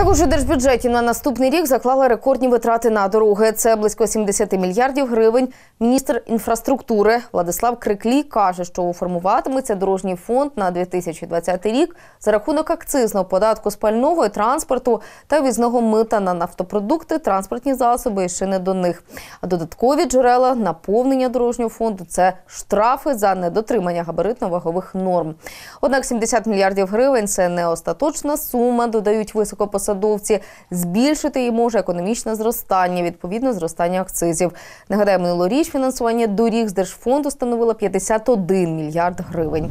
Також у держбюджеті на наступний рік заклали рекордні витрати на дороги. Це близько 70 мільярдів гривень. Міністр інфраструктури Владислав Криклі каже, що формуватиметься дорожній фонд на 2020 рік за рахунок акцизного податку з пального, транспорту та візного мита на нафтопродукти, транспортні засоби і шини до них. А додаткові джерела наповнення дорожнього фонду це штрафи за недотримання габаритно-вагових норм. Однак 70 мільярдів гривень це не остаточна сума, додають високопосадові посадовці, збільшити і може економічне зростання, відповідно зростання акцизів. Нагадаю, минулоріч фінансування доріг з держфонду становило 51 мільярд гривень.